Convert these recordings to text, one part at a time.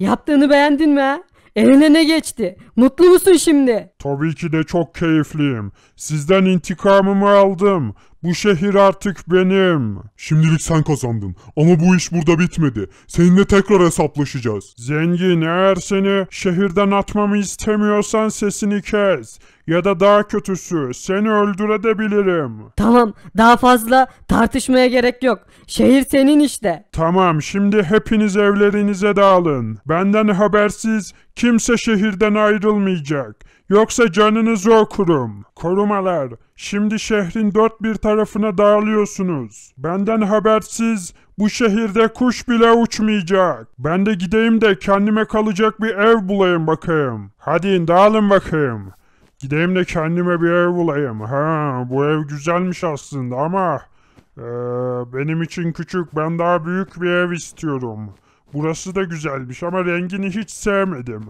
Yaptığını beğendin mi Eline ne geçti? Mutlu musun şimdi? Tabii ki de çok keyifliyim. Sizden intikamımı aldım. Bu şehir artık benim. Şimdilik sen kazandın ama bu iş burada bitmedi. Seninle tekrar hesaplaşacağız. Zengin eğer seni şehirden atmamı istemiyorsan sesini kes. Ya da daha kötüsü seni öldürebilirim. Tamam daha fazla tartışmaya gerek yok. Şehir senin işte. Tamam şimdi hepiniz evlerinize dağılın. Benden habersiz kimse şehirden ayrılmayacak. Yoksa canınızı okurum. Korumalar, şimdi şehrin dört bir tarafına dağılıyorsunuz. Benden habersiz bu şehirde kuş bile uçmayacak. Ben de gideyim de kendime kalacak bir ev bulayım bakayım. Hadi dağılın bakayım. Gideyim de kendime bir ev bulayım. Ha, bu ev güzelmiş aslında ama ee, benim için küçük. Ben daha büyük bir ev istiyorum. Burası da güzelmiş ama rengini hiç sevmedim.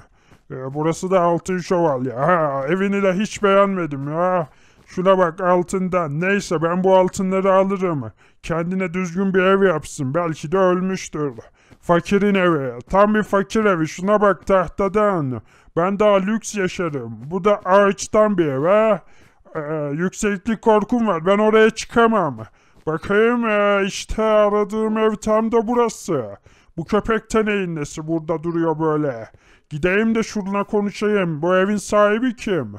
Ee, burası da altın şövalye. Ha, evini de hiç beğenmedim ya. Şuna bak altından. Neyse ben bu altınları alırım. Kendine düzgün bir ev yapsın. Belki de ölmüştür. Fakirin evi. Tam bir fakir evi. Şuna bak tahtadan. Ben daha lüks yaşarım. Bu da ağaçtan bir ev. Ee, yükseklik korkum var. Ben oraya çıkamam. Bakayım ee, işte aradığım ev tam da burası. Bu köpek nesi burada duruyor böyle. Gideyim de şuruna konuşayım. Bu evin sahibi kim?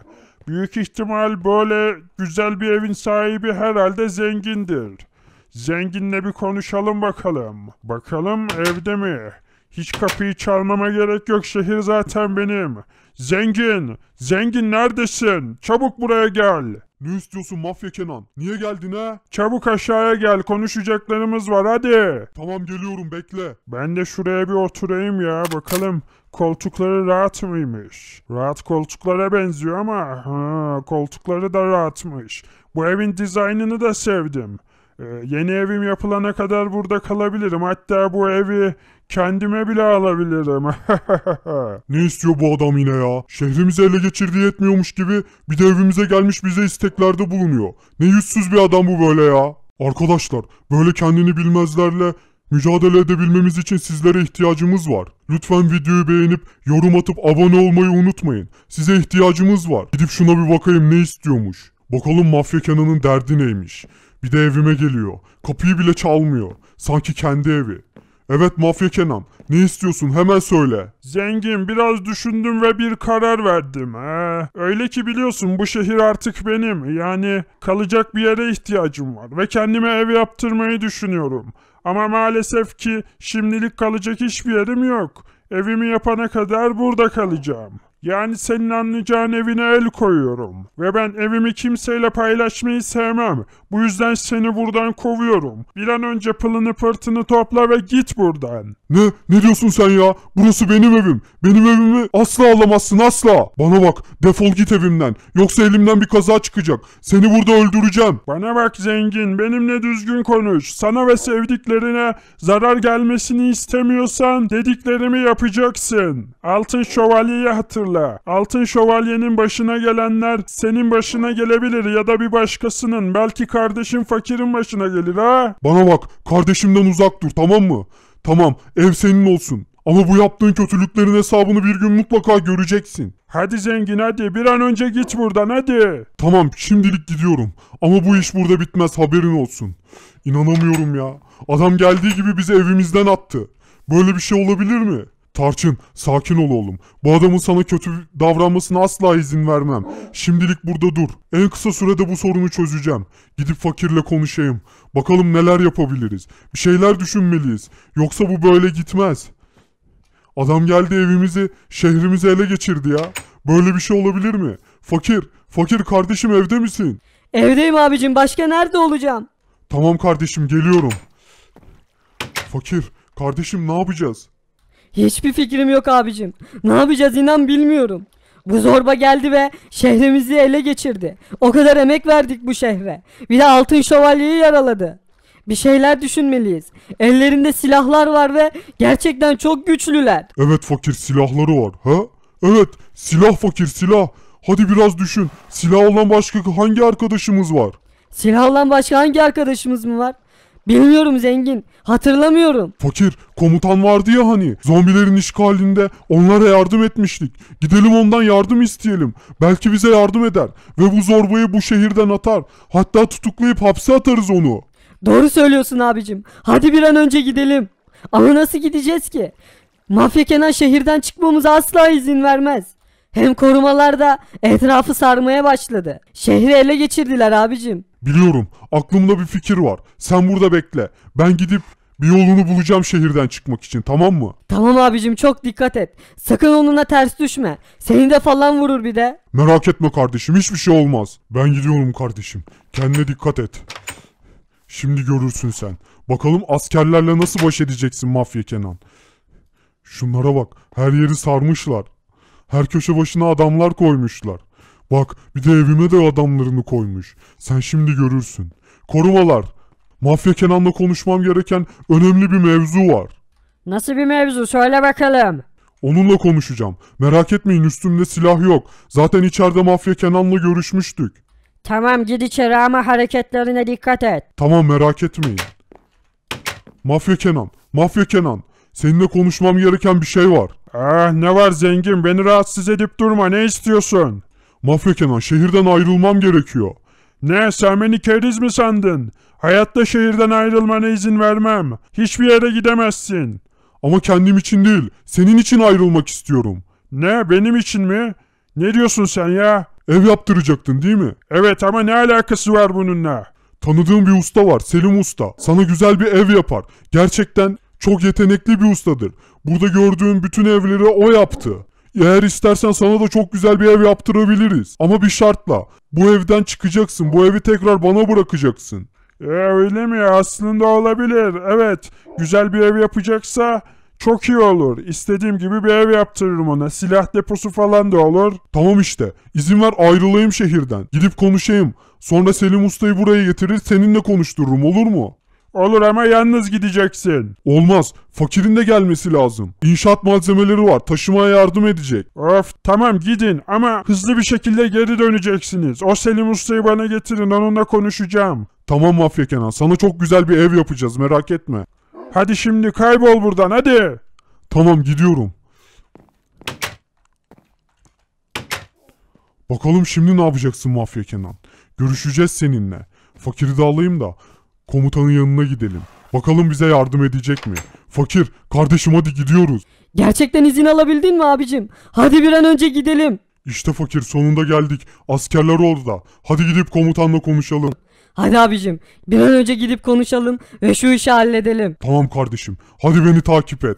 Büyük ihtimal böyle güzel bir evin sahibi herhalde zengindir. Zenginle bir konuşalım bakalım. Bakalım evde mi? Hiç kapıyı çalmama gerek yok şehir zaten benim. Zengin! Zengin neredesin? Çabuk buraya gel. Ne istiyorsun mafya Kenan? Niye geldin ha? Çabuk aşağıya gel konuşacaklarımız var hadi. Tamam geliyorum bekle. Ben de şuraya bir oturayım ya bakalım Koltukları rahat mıymış? Rahat koltuklara benziyor ama ha, koltukları da rahatmış. Bu evin dizaynını da sevdim. Ee, yeni evim yapılana kadar burada kalabilirim. Hatta bu evi kendime bile alabilirim. ne istiyor bu adam yine ya? Şehrimizi ele geçirdiği yetmiyormuş gibi bir de evimize gelmiş bize isteklerde bulunuyor. Ne yüzsüz bir adam bu böyle ya. Arkadaşlar böyle kendini bilmezlerle Mücadele edebilmemiz için sizlere ihtiyacımız var. Lütfen videoyu beğenip yorum atıp abone olmayı unutmayın. Size ihtiyacımız var. Gidip şuna bir bakayım ne istiyormuş. Bakalım mafya Kenan'ın derdi neymiş. Bir de evime geliyor. Kapıyı bile çalmıyor. Sanki kendi evi. Evet Mafya Kenan. Ne istiyorsun hemen söyle. Zengin biraz düşündüm ve bir karar verdim. He. Öyle ki biliyorsun bu şehir artık benim. Yani kalacak bir yere ihtiyacım var ve kendime ev yaptırmayı düşünüyorum. Ama maalesef ki şimdilik kalacak hiçbir yerim yok. Evimi yapana kadar burada kalacağım. Yani senin anlayacağın evine el koyuyorum. Ve ben evimi kimseyle paylaşmayı sevmem. Bu yüzden seni buradan kovuyorum. Bir an önce pılını pırtını topla ve git buradan. Ne? Ne diyorsun sen ya? Burası benim evim. Benim evimi asla alamazsın asla. Bana bak defol git evimden. Yoksa elimden bir kaza çıkacak. Seni burada öldüreceğim. Bana bak zengin benimle düzgün konuş. Sana ve sevdiklerine zarar gelmesini istemiyorsan dediklerimi yapacaksın. Altın şövalyeyi hatırla Hayırla. Altın şövalyenin başına gelenler senin başına gelebilir ya da bir başkasının. Belki kardeşin fakirin başına gelir ha. Bana bak kardeşimden uzak dur tamam mı? Tamam ev senin olsun. Ama bu yaptığın kötülüklerin hesabını bir gün mutlaka göreceksin. Hadi zengin hadi bir an önce git buradan hadi. Tamam şimdilik gidiyorum. Ama bu iş burada bitmez haberin olsun. İnanamıyorum ya. Adam geldiği gibi bizi evimizden attı. Böyle bir şey olabilir mi? Tarçın sakin ol oğlum. Bu adamın sana kötü davranmasına asla izin vermem. Şimdilik burada dur. En kısa sürede bu sorunu çözeceğim. Gidip fakirle konuşayım. Bakalım neler yapabiliriz. Bir şeyler düşünmeliyiz. Yoksa bu böyle gitmez. Adam geldi evimizi, şehrimizi ele geçirdi ya. Böyle bir şey olabilir mi? Fakir, fakir kardeşim evde misin? Evdeyim abicim başka nerede olacağım? Tamam kardeşim geliyorum. Fakir, kardeşim ne yapacağız? Hiçbir fikrim yok abicim. Ne yapacağız inan bilmiyorum. Bu zorba geldi ve şehrimizi ele geçirdi. O kadar emek verdik bu şehre. Bir de altın şövalyeyi yaraladı. Bir şeyler düşünmeliyiz. Ellerinde silahlar var ve gerçekten çok güçlüler. Evet fakir silahları var. Ha? Evet silah fakir silah. Hadi biraz düşün. Silah olan başka hangi arkadaşımız var? Silah olan başka hangi arkadaşımız mı var? Bilmiyorum zengin. Hatırlamıyorum. Fakir komutan vardı ya hani. Zombilerin işgalinde onlara yardım etmiştik. Gidelim ondan yardım isteyelim. Belki bize yardım eder. Ve bu zorbayı bu şehirden atar. Hatta tutuklayıp hapse atarız onu. Doğru söylüyorsun abicim. Hadi bir an önce gidelim. Ama nasıl gideceğiz ki? Mafya Kenan şehirden çıkmamıza asla izin vermez. Hem korumalar da etrafı sarmaya başladı. Şehri ele geçirdiler abicim. Biliyorum aklımda bir fikir var. Sen burada bekle. Ben gidip bir yolunu bulacağım şehirden çıkmak için tamam mı? Tamam abicim çok dikkat et. Sakın onunla ters düşme. Seni de falan vurur bir de. Merak etme kardeşim hiçbir şey olmaz. Ben gidiyorum kardeşim. Kendine dikkat et. Şimdi görürsün sen. Bakalım askerlerle nasıl baş edeceksin mafya Kenan. Şunlara bak her yeri sarmışlar. Her köşe başına adamlar koymuşlar. Bak bir de evime de adamlarını koymuş. Sen şimdi görürsün. Korumalar. Mafya Kenan'la konuşmam gereken önemli bir mevzu var. Nasıl bir mevzu söyle bakalım. Onunla konuşacağım. Merak etmeyin üstümde silah yok. Zaten içeride Mafya Kenan'la görüşmüştük. Tamam git içeri ama hareketlerine dikkat et. Tamam merak etmeyin. Mafya Kenan, Mafya Kenan. Seninle konuşmam gereken bir şey var. Ah ne var zengin beni rahatsız edip durma ne istiyorsun? Mafya Kenan şehirden ayrılmam gerekiyor. Ne sen beni keriz mi sandın? Hayatta şehirden ayrılmana izin vermem. Hiçbir yere gidemezsin. Ama kendim için değil, senin için ayrılmak istiyorum. Ne benim için mi? Ne diyorsun sen ya? Ev yaptıracaktın değil mi? Evet ama ne alakası var bununla? Tanıdığım bir usta var Selim Usta. Sana güzel bir ev yapar. Gerçekten çok yetenekli bir ustadır. Burada gördüğün bütün evleri o yaptı. Eğer istersen sana da çok güzel bir ev yaptırabiliriz. Ama bir şartla. Bu evden çıkacaksın. Bu evi tekrar bana bırakacaksın. Ee, öyle mi? Aslında olabilir. Evet. Güzel bir ev yapacaksa çok iyi olur. İstediğim gibi bir ev yaptırırım ona. Silah deposu falan da olur. Tamam işte. İzin ver ayrılayım şehirden. Gidip konuşayım. Sonra Selim Usta'yı buraya getirir seninle konuştururum olur mu? Olur ama yalnız gideceksin. Olmaz. Fakirin de gelmesi lazım. İnşaat malzemeleri var. Taşımaya yardım edecek. Of tamam gidin ama hızlı bir şekilde geri döneceksiniz. O Selim Usta'yı bana getirin onunla konuşacağım. Tamam Mafya Kenan sana çok güzel bir ev yapacağız merak etme. Hadi şimdi kaybol buradan hadi. Tamam gidiyorum. Bakalım şimdi ne yapacaksın Mafya Kenan? Görüşeceğiz seninle. Fakiri de alayım da Komutanın yanına gidelim. Bakalım bize yardım edecek mi? Fakir, kardeşim hadi gidiyoruz. Gerçekten izin alabildin mi abicim? Hadi bir an önce gidelim. İşte fakir sonunda geldik. Askerler orada. Hadi gidip komutanla konuşalım. Hadi abicim bir an önce gidip konuşalım ve şu işi halledelim. Tamam kardeşim. Hadi beni takip et.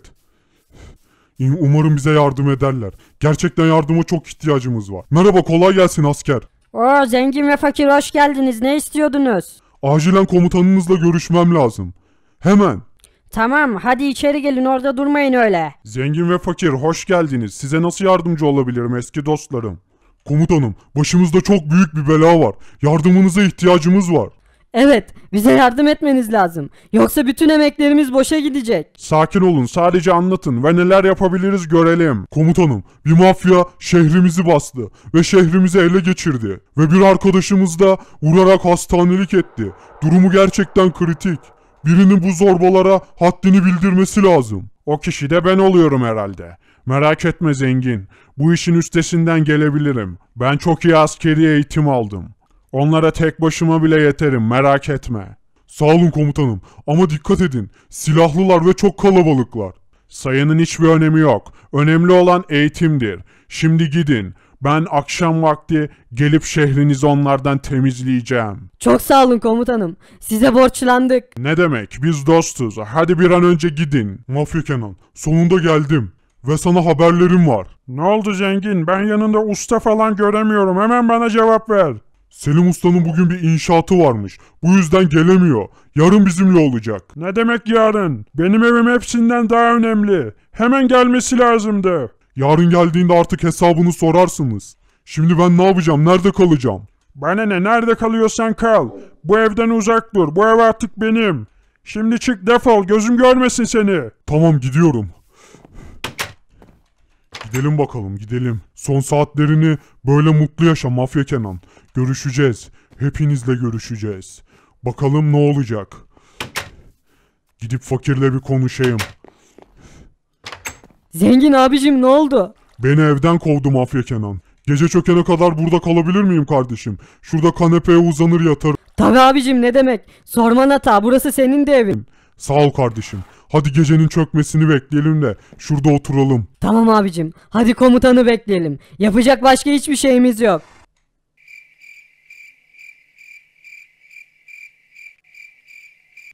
Umarım bize yardım ederler. Gerçekten yardıma çok ihtiyacımız var. Merhaba kolay gelsin asker. Oo zengin ve fakir hoş geldiniz. Ne istiyordunuz? Acilen komutanınızla görüşmem lazım. Hemen. Tamam hadi içeri gelin orada durmayın öyle. Zengin ve fakir hoş geldiniz. Size nasıl yardımcı olabilirim eski dostlarım? Komutanım başımızda çok büyük bir bela var. Yardımınıza ihtiyacımız var. Evet, bize yardım etmeniz lazım. Yoksa bütün emeklerimiz boşa gidecek. Sakin olun, sadece anlatın ve neler yapabiliriz görelim. Komutanım, bir mafya şehrimizi bastı ve şehrimizi ele geçirdi. Ve bir arkadaşımız da vurarak hastanelik etti. Durumu gerçekten kritik. Birinin bu zorbalara haddini bildirmesi lazım. O kişi de ben oluyorum herhalde. Merak etme zengin. Bu işin üstesinden gelebilirim. Ben çok iyi askeri eğitim aldım. Onlara tek başıma bile yeterim merak etme. Sağ olun komutanım ama dikkat edin. Silahlılar ve çok kalabalıklar. Sayının hiçbir önemi yok. Önemli olan eğitimdir. Şimdi gidin. Ben akşam vakti gelip şehrinizi onlardan temizleyeceğim. Çok sağ olun komutanım. Size borçlandık. Ne demek? Biz dostuz. Hadi bir an önce gidin. Mafya Kenan, sonunda geldim. Ve sana haberlerim var. Ne oldu zengin? Ben yanında usta falan göremiyorum. Hemen bana cevap ver. Selim Usta'nın bugün bir inşaatı varmış. Bu yüzden gelemiyor. Yarın bizimle olacak. Ne demek yarın? Benim evim hepsinden daha önemli. Hemen gelmesi lazımdı. Yarın geldiğinde artık hesabını sorarsınız. Şimdi ben ne yapacağım? Nerede kalacağım? Bana ne? Nerede kalıyorsan kal. Bu evden uzak dur. Bu ev artık benim. Şimdi çık defol. Gözüm görmesin seni. Tamam gidiyorum. Gidelim bakalım gidelim. Son saatlerini böyle mutlu yaşa Mafya Kenan. Görüşeceğiz. Hepinizle görüşeceğiz. Bakalım ne olacak. Gidip fakirle bir konuşayım. Zengin abicim ne oldu? Beni evden kovdu Mafya Kenan. Gece çökene kadar burada kalabilir miyim kardeşim? Şurada kanepeye uzanır yatarım. Tabi abicim ne demek. Sorman hata burası senin de evin. Sağ ol kardeşim. Hadi gecenin çökmesini bekleyelim de şurada oturalım. Tamam abicim. Hadi komutanı bekleyelim. Yapacak başka hiçbir şeyimiz yok.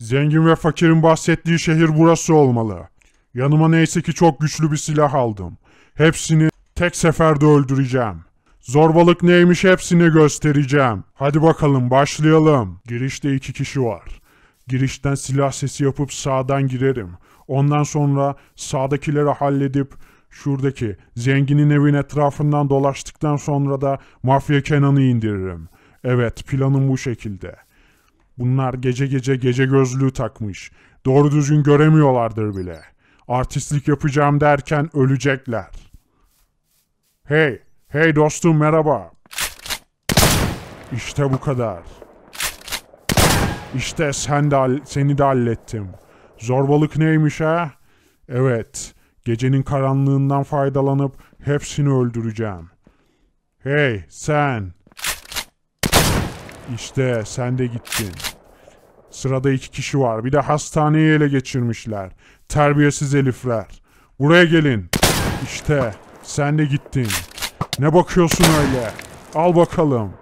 Zengin ve fakirin bahsettiği şehir burası olmalı. Yanıma neyse ki çok güçlü bir silah aldım. Hepsini tek seferde öldüreceğim. Zorbalık neymiş hepsini göstereceğim. Hadi bakalım başlayalım. Girişte iki kişi var. Girişten silah sesi yapıp sağdan girerim. Ondan sonra sağdakileri halledip şuradaki zenginin evin etrafından dolaştıktan sonra da Mafya Kenan'ı indiririm. Evet planım bu şekilde. Bunlar gece gece gece gözlüğü takmış. Doğru düzgün göremiyorlardır bile. Artistlik yapacağım derken ölecekler. Hey, hey dostum merhaba. İşte bu kadar. İşte sen de, seni de hallettim. Zorbalık neymiş ha? Evet, gecenin karanlığından faydalanıp hepsini öldüreceğim. Hey sen! İşte sen de gittin. Sırada iki kişi var. Bir de hastaneyi ele geçirmişler. Terbiyesiz elifler. Buraya gelin. İşte sen de gittin. Ne bakıyorsun öyle? Al bakalım.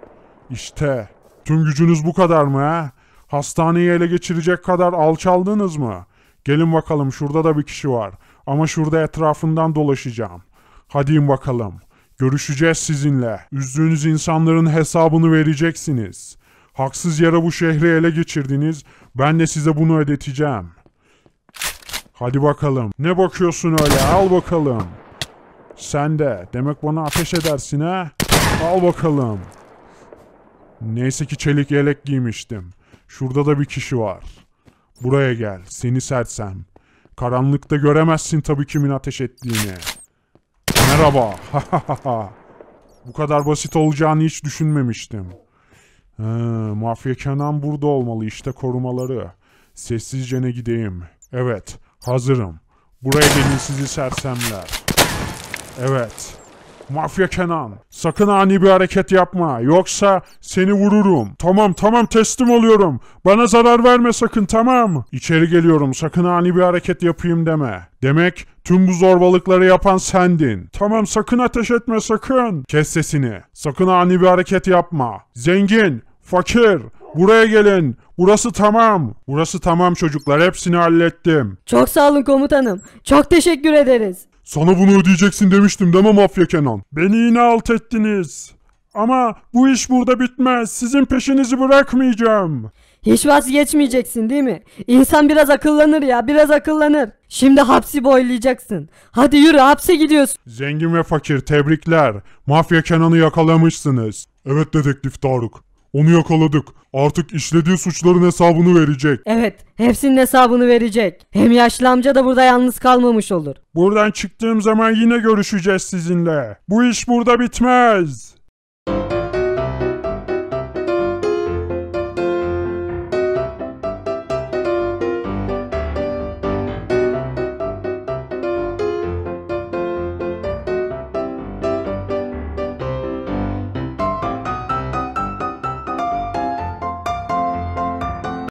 İşte tüm gücünüz bu kadar mı ha? Hastaneyi ele geçirecek kadar alçaldınız mı? Gelin bakalım şurada da bir kişi var. Ama şurada etrafından dolaşacağım. Hadi bakalım. Görüşeceğiz sizinle. Üzdüğünüz insanların hesabını vereceksiniz. Haksız yere bu şehri ele geçirdiniz. Ben de size bunu ödeteceğim. Hadi bakalım. Ne bakıyorsun öyle? Al bakalım. Sen de. Demek bana ateş edersin ha? Al bakalım. Neyse ki çelik yelek giymiştim. Şurada da bir kişi var. Buraya gel, seni sersem. Karanlıkta göremezsin tabii kimin ateş ettiğini. Merhaba. Bu kadar basit olacağını hiç düşünmemiştim. Ha, ee, mafya Kenan burada olmalı işte korumaları. Sessizce ne gideyim. Evet, hazırım. Buraya gelin sizi sersemler. Evet. Mafya Kenan. Sakın ani bir hareket yapma. Yoksa seni vururum. Tamam tamam teslim oluyorum. Bana zarar verme sakın tamam. İçeri geliyorum. Sakın ani bir hareket yapayım deme. Demek tüm bu zorbalıkları yapan sendin. Tamam sakın ateş etme sakın. Kes sesini. Sakın ani bir hareket yapma. Zengin, fakir, buraya gelin. Burası tamam. Burası tamam çocuklar. Hepsini hallettim. Çok sağ olun komutanım. Çok teşekkür ederiz. Sana bunu ödeyeceksin demiştim deme Mafya Kenan. Beni yine alt ettiniz. Ama bu iş burada bitmez. Sizin peşinizi bırakmayacağım. Hiç vazgeçmeyeceksin değil mi? İnsan biraz akıllanır ya biraz akıllanır. Şimdi hapsi boylayacaksın. Hadi yürü hapse gidiyorsun. Zengin ve fakir tebrikler. Mafya Kenan'ı yakalamışsınız. Evet dedektif Tarık. Onu yakaladık. Artık işlediği suçların hesabını verecek. Evet, hepsinin hesabını verecek. Hem yaşlı amca da burada yalnız kalmamış olur. Buradan çıktığım zaman yine görüşeceğiz sizinle. Bu iş burada bitmez.